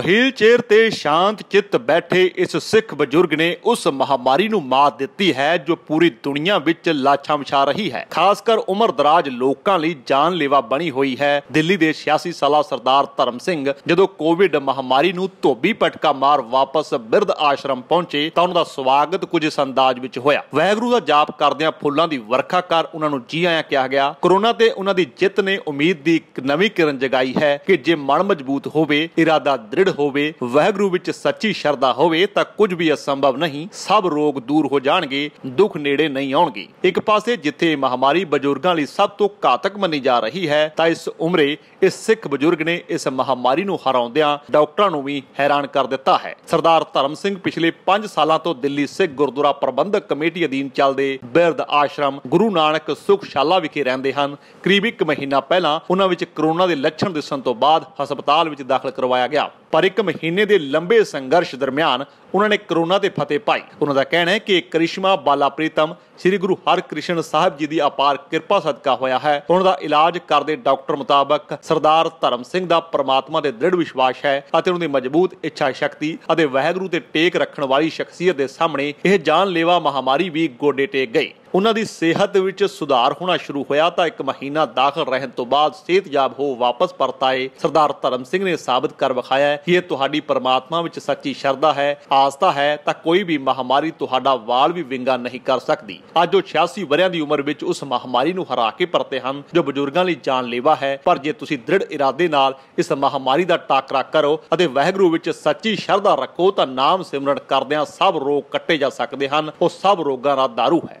wheel chair ਤੇ ਸ਼ਾਂਤ ਚਿੱਤ ਬੈਠੇ ਇਸ ਸਿੱਖ ਬਜ਼ੁਰਗ ਨੇ ਉਸ ਮਹਾਮਾਰੀ ਨੂੰ ਮਾਤ ਦਿੱਤੀ ਹੈ ਜੋ ਪੂਰੀ ਦੁਨੀਆ ਵਿੱਚ ਲਾਛਾਂ ਵਿਛਾ ਰਹੀ ਹੈ ਖਾਸ ਕਰ ਉਮਰਦਰਾਜ ਲੋਕਾਂ ਲਈ ਜਾਨਲੇਵਾ ਬਣੀ ਹੋਈ ਹੈ ਦਿੱਲੀ ਦੇ 86 ਸਾਲਾ ਸਰਦਾਰ ਧਰਮ ਸਿੰਘ ਜਦੋਂ ਕੋਵਿਡ ਮਹਾਮਾਰੀ ਨੂੰ ਧੋਬੀ ਪਟਕਾ ਮਾਰ ਵਾਪਸ ਬਿਰਧ ਆਸ਼ਰਮ ਪਹੁੰਚੇ ਤਾਂ ਉਹਨਾਂ ਦਾ ਸਵਾਗਤ ਕੁਝ ਸੰਦਾਜ ਵਿੱਚ ਹੋਇਆ ਵੈਗਰੂ ਦਾ ਜਾਪ ਕਰਦਿਆਂ ਫੁੱਲਾਂ ਦੀ ਵਰਖਾ ਕਰ ਉਹਨਾਂ ਨੂੰ ਜੀ ਆਇਆਂ ਕਿਹਾ ਗਿਆ ਕਰੋਨਾ ਤੇ ਉਹਨਾਂ ਦੀ ਜਿੱਤ ਨੇ ਉਮੀਦ ਦੀ ਇੱਕ ਨਵੀਂ ਕਿਰਨ ਜਗਾਈ ਹੈ ਕਿ ਜੇ ਮਨ ਮਜ਼ਬੂਤ ਹੋਵੇ ਇਰਾਦਾ ਦ੍ਰਿੜ ਹੋਵੇ ਵਾਹਿਗੁਰੂ ਵਿੱਚ ਸੱਚੀ ਸ਼ਰਧਾ ਹੋਵੇ ਤਾਂ ਕੁਝ ਵੀ ਅਸੰਭਵ ਨਹੀਂ ਸਭ ਰੋਗ ਦੂਰ ਹੋ ਜਾਣਗੇ ਦੁੱਖ ਨੇੜੇ ਨਹੀਂ ਆਉਣਗੇ ਇੱਕ ਪਾਸੇ ਜਿੱਥੇ ਮਹਾਮਾਰੀ ਬਜ਼ੁਰਗਾਂ ਲਈ ਸਭ ਤੋਂ ਘਾਤਕ ਮੰਨੀ ਜਾ ਰਹੀ ਹੈ ਤਾਂ ਇਸ ਉਮਰੇ ਇਸ ਸਿੱਖ ਬਜ਼ੁਰਗ ਨੇ ਇਸ ਮਹਾਮਾਰੀ ਨੂੰ ਹਰਾਉਂਦਿਆਂ ਡਾਕਟਰਾਂ ਨੂੰ ਵੀ ਹੈਰਾਨ ਕਰ ਦਿੱਤਾ ਹੈ ਸਰਦਾਰ ਧਰਮ ਸਿੰਘ ਪਿਛਲੇ 5 ਸਾਲਾਂ ਤੋਂ ਦਿੱਲੀ ਸਿੱਖ ਗੁਰਦੁਆਰਾ ਪ੍ਰਬੰਧਕ ਕਮੇਟੀ ਅਧੀਨ ਚੱਲਦੇ ਬਿਰਦ ਆਸ਼ਰਮ ਗੁਰੂ ਨਾਨਕ ਸੁਖਸ਼ਾਲਾ ਵਿਖੇ ਰਹਿੰਦੇ ਹਨ ਕਰੀਬ 1 ਮਹੀਨਾ ਪਹਿਲਾਂ ਉਹਨਾਂ ਵਿੱਚ ਕਰੋਨਾ ਦੇ ਲੱਛਣ ਦਿਸਣ ਤੋਂ ਬਾਅਦ ਹਸਪਤਾਲ ਵਿੱਚ ਦਾਖਲ ਕਰਵਾਇਆ ਗਿਆ ਪਰ ਇੱਕ ਮਹੀਨੇ ਦੇ ਲੰਬੇ ਸੰਘਰਸ਼ ਦਰਮਿਆਨ ਉਹਨਾਂ ਨੇ ਕਰੋਨਾ ਤੇ ਫਤਿਹ ਪਾਈ ਉਹਨਾਂ ਦਾ ਕਹਿਣਾ ਹੈ ਕਿ ਕ੍ਰਿਸ਼ਮਾ ਬਾਲਾ ਪ੍ਰੀਤਮ ਸ੍ਰੀ ਗੁਰੂ ਹਰਕ੍ਰਿਸ਼ਨ ਸਾਹਿਬ ਜੀ ਦੀ ਅਪਾਰ ਕਿਰਪਾ ਸਦਕਾ ਹੋਇਆ ਹੈ ਉਹਨਾਂ ਦਾ ਇਲਾਜ ਕਰਦੇ ਡਾਕਟਰ ਮੁਤਾਬਕ ਸਰਦਾਰ ਧਰਮ ਸਿੰਘ ਦਾ ਪਰਮਾਤਮਾ ਤੇ ਦ੍ਰਿੜ ਵਿਸ਼ਵਾਸ ਹੈ ਅਤੇ ਉਹਨਾਂ ਦੀ ਮਜ਼ਬੂਤ ਇੱਛਾ ਸ਼ਕਤੀ ਅਤੇ ਵਹਿਗੁਰੂ ਤੇ ਟੇਕ ਰੱਖਣ ਵਾਲੀ ਸ਼ਖਸੀਅਤ ਦੇ ਸਾਹਮਣੇ ਇਹ ਜਾਨਲੇਵਾ ਮਹਾਮਾਰੀ ਵੀ ਗੋਡੇ ਟੇਕ ਗਈ ਉਹਨਾਂ ਦੀ ਸਿਹਤ ਵਿੱਚ ਸੁਧਾਰ ਹੋਣਾ ਸ਼ੁਰੂ ਹੋਇਆ ਤਾਂ ਇੱਕ ਮਹੀਨਾ ਦਾਖਲ ਰਹਿਣ ਤੋਂ ਬਾਅਦ ਜਾਬ ਹੋ ਵਾਪਸ ਪਰਤ ਆਏ ਸਰਦਾਰ ਧਰਮ ਸਿੰਘ ਨੇ ਸਾਬਤ ਕਰ ਵਿਖਾਇਆ ਕਿ ਇਹ ਤੁਹਾਡੀ ਪਰਮਾਤਮਾ ਵਿੱਚ ਸੱਚੀ ਸ਼ਰਧਾ ਹੈ ਆਸਤਾ ਹੈ ਤਾਂ ਕੋਈ ਵੀ ਮਹਾਮਾਰੀ ਤੁਹਾਡਾ ਵਾਲ ਵੀ ਵਿੰਗਾ ਨਹੀਂ ਕਰ ਸਕਦੀ ਅੱਜ ਉਹ 86 ਵਰਿਆਂ ਦੀ ਉਮਰ ਵਿੱਚ ਉਸ ਮਹਾਮਾਰੀ ਨੂੰ ਹਰਾ ਕੇ ਪਰਤੇ ਹਨ ਜੋ ਬਜ਼ੁਰਗਾਂ ਲਈ ਜਾਨਲੇਵਾ ਹੈ ਪਰ ਜੇ ਤੁਸੀਂ ਦ੍ਰਿੜ ਇਰਾਦੇ ਨਾਲ ਇਸ ਮਹਾਮਾਰੀ ਦਾ ਟਾਕਰਾ ਕਰੋ ਅਤੇ ਵਹਿਗਰੂ ਵਿੱਚ ਸੱਚੀ ਸ਼ਰਧਾ ਰੱਖੋ ਤਾਂ ਨਾਮ ਸਿਮਰਨ ਕਰਦਿਆਂ ਸਭ ਰੋਗ ਕੱਟੇ ਜਾ ਸਕਦੇ ਹਨ ਉਹ ਸਭ ਰੋਗਾਂ ਦਾ ਦਾਰੂ ਹੈ